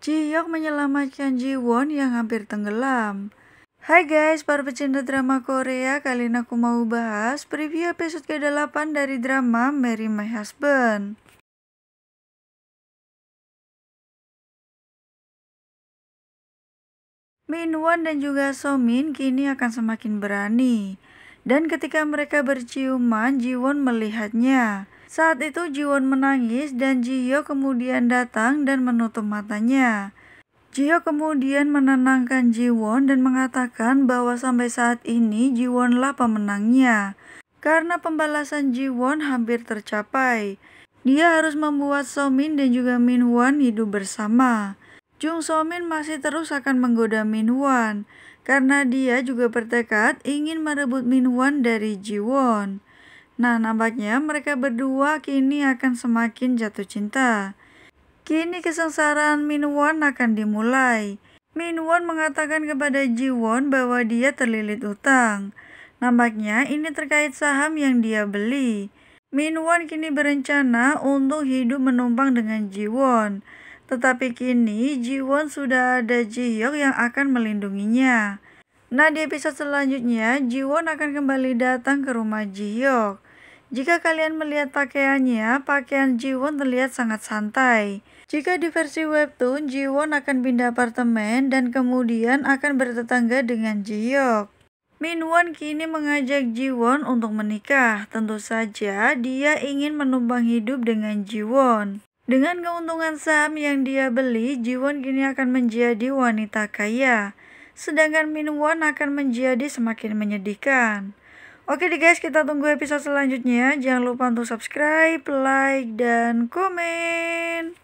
Jiyok menyelamatkan Ji Won yang hampir tenggelam. Hai guys, para pecinta drama Korea, kali ini aku mau bahas preview episode ke-8 dari drama Marry My Husband. Min Won dan juga So Min kini akan semakin berani. Dan ketika mereka berciuman, Ji Won melihatnya. Saat itu Jiwon menangis dan Jiho kemudian datang dan menutup matanya. Jiho kemudian menenangkan Jiwon dan mengatakan bahwa sampai saat ini Jiwonlah pemenangnya. Karena pembalasan Jiwon hampir tercapai. Dia harus membuat Somin dan juga Min Hwan hidup bersama. Jung Somin masih terus akan menggoda Min Hwan karena dia juga bertekad ingin merebut Min Hwan dari Jiwon. Nah, nampaknya mereka berdua kini akan semakin jatuh cinta. Kini kesengsaraan Minwon akan dimulai. Minwon mengatakan kepada Jiwon bahwa dia terlilit utang. Nampaknya ini terkait saham yang dia beli. Minwon kini berencana untuk hidup menumpang dengan Jiwon. Tetapi kini Jiwon sudah ada Jihyuk yang akan melindunginya. Nah di episode selanjutnya Jiwon akan kembali datang ke rumah Jihyuk. Jika kalian melihat pakaiannya, pakaian Jiwon terlihat sangat santai. Jika di versi webtoon, Jiwon akan pindah apartemen dan kemudian akan bertetangga dengan Jiok. Minwon kini mengajak Jiwon untuk menikah. Tentu saja dia ingin menumpang hidup dengan Jiwon. Dengan keuntungan saham yang dia beli, Jiwon kini akan menjadi wanita kaya. Sedangkan Minwon akan menjadi semakin menyedihkan. Oke deh guys, kita tunggu episode selanjutnya. Jangan lupa untuk subscribe, like, dan komen.